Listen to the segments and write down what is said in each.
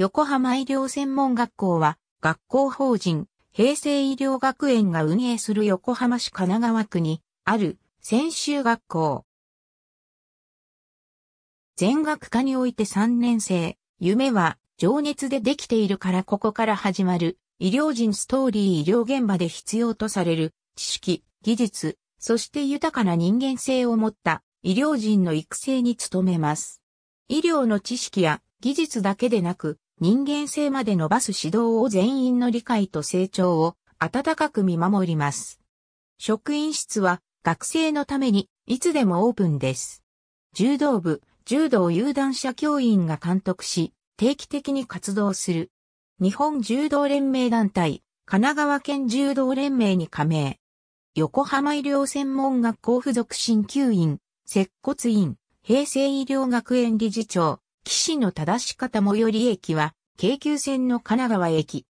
横浜医療専門学校は、学校法人、平成医療学園が運営する横浜市神奈川区に、ある、専修学校。全学科において3年生、夢は、情熱でできているからここから始まる、医療人ストーリー医療現場で必要とされる、知識、技術、そして豊かな人間性を持った医療人の育成に努めます。医療の知識や技術だけでなく、人間性まで伸ばす指導を全員の理解と成長を温かく見守ります。職員室は学生のためにいつでもオープンです。柔道部、柔道有段者教員が監督し、定期的に活動する。日本柔道連盟団体、神奈川県柔道連盟に加盟。横浜医療専門学校附属新灸院、接骨院、平成医療学園理事長、岸の正し方最寄り駅は、京急線の神奈川駅。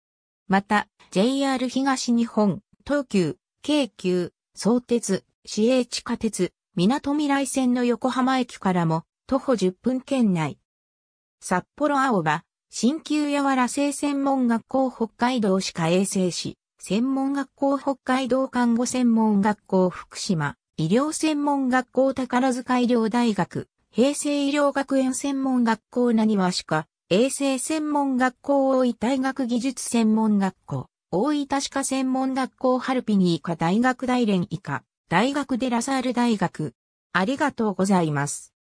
また、JR 東日本、東急、京急、相鉄、市営地下鉄、港未来線の横浜駅からも、徒歩10分圏内。札幌青葉、新旧柔ら生専門学校北海道歯科衛生士、専門学校北海道看護専門学校福島、医療専門学校宝塚医療大学、平成医療学園専門学校なにわ歯科、衛生専門学校大井大学技術専門学校、大井歯科専門学校ハルピニー科大学大連医科、大学デラサール大学。ありがとうございます。